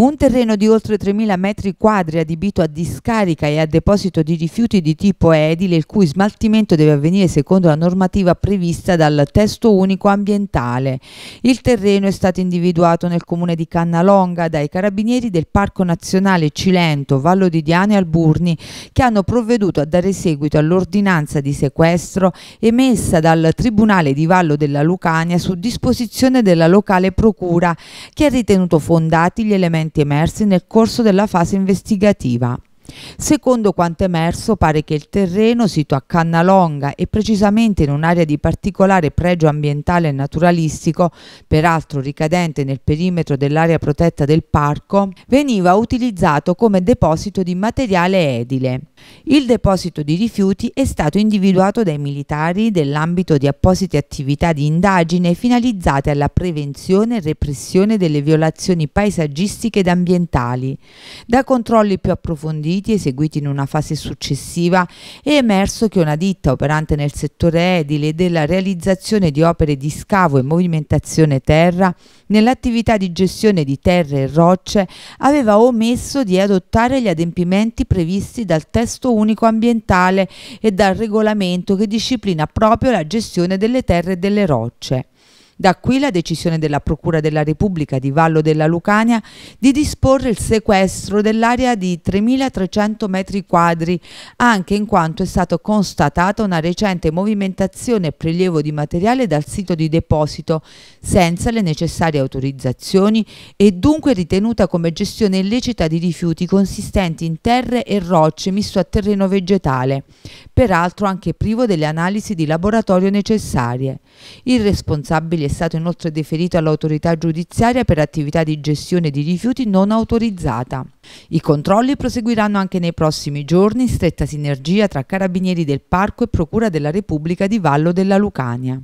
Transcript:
Un terreno di oltre 3.000 metri quadri adibito a discarica e a deposito di rifiuti di tipo edile, il cui smaltimento deve avvenire secondo la normativa prevista dal testo unico ambientale. Il terreno è stato individuato nel comune di Cannalonga dai carabinieri del Parco Nazionale Cilento, Vallo di Diano e Alburni, che hanno provveduto a dare seguito all'ordinanza di sequestro emessa dal Tribunale di Vallo della Lucania su disposizione della locale procura, che ha ritenuto fondati gli elementi elementi emersi nel corso della fase investigativa. Secondo quanto emerso, pare che il terreno, sito a Cannalonga e precisamente in un'area di particolare pregio ambientale e naturalistico, peraltro ricadente nel perimetro dell'area protetta del parco, veniva utilizzato come deposito di materiale edile. Il deposito di rifiuti è stato individuato dai militari nell'ambito di apposite attività di indagine finalizzate alla prevenzione e repressione delle violazioni paesaggistiche ed ambientali. Da controlli più approfonditi eseguiti in una fase successiva è emerso che una ditta operante nel settore edile della realizzazione di opere di scavo e movimentazione terra nell'attività di gestione di terre e rocce aveva omesso di adottare gli adempimenti previsti dal testo testo unico ambientale e dal regolamento che disciplina proprio la gestione delle terre e delle rocce. Da qui la decisione della Procura della Repubblica di Vallo della Lucania di disporre il sequestro dell'area di 3.300 metri quadri, anche in quanto è stata constatata una recente movimentazione e prelievo di materiale dal sito di deposito senza le necessarie autorizzazioni e dunque ritenuta come gestione illecita di rifiuti consistenti in terre e rocce misto a terreno vegetale, peraltro anche privo delle analisi di laboratorio necessarie. I responsabili è stato inoltre deferito all'autorità giudiziaria per attività di gestione di rifiuti non autorizzata. I controlli proseguiranno anche nei prossimi giorni in stretta sinergia tra carabinieri del parco e Procura della Repubblica di Vallo della Lucania.